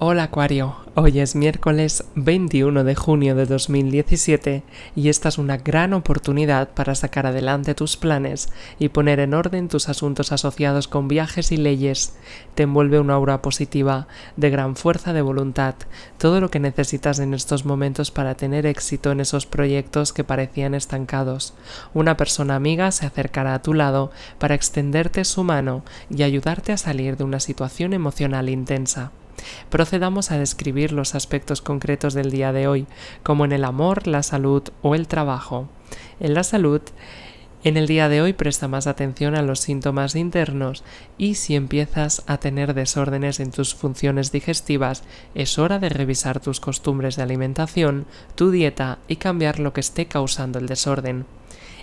Hola Acuario, hoy es miércoles 21 de junio de 2017 y esta es una gran oportunidad para sacar adelante tus planes y poner en orden tus asuntos asociados con viajes y leyes. Te envuelve una aura positiva, de gran fuerza de voluntad, todo lo que necesitas en estos momentos para tener éxito en esos proyectos que parecían estancados. Una persona amiga se acercará a tu lado para extenderte su mano y ayudarte a salir de una situación emocional intensa procedamos a describir los aspectos concretos del día de hoy, como en el amor, la salud o el trabajo. En la salud, en el día de hoy presta más atención a los síntomas internos y si empiezas a tener desórdenes en tus funciones digestivas, es hora de revisar tus costumbres de alimentación, tu dieta y cambiar lo que esté causando el desorden.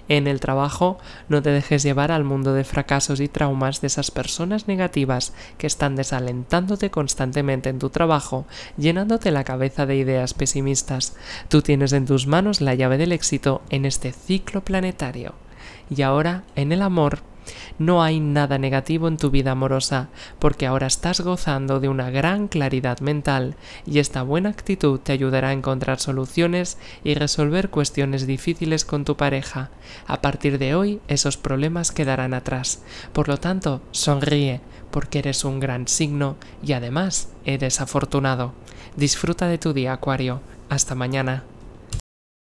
En el trabajo, no te dejes llevar al mundo de fracasos y traumas de esas personas negativas que están desalentándote constantemente en tu trabajo, llenándote la cabeza de ideas pesimistas. Tú tienes en tus manos la llave del éxito en este ciclo planetario. Y ahora, en el amor, no hay nada negativo en tu vida amorosa, porque ahora estás gozando de una gran claridad mental y esta buena actitud te ayudará a encontrar soluciones y resolver cuestiones difíciles con tu pareja. A partir de hoy, esos problemas quedarán atrás. Por lo tanto, sonríe, porque eres un gran signo y además eres afortunado. Disfruta de tu día, Acuario. Hasta mañana.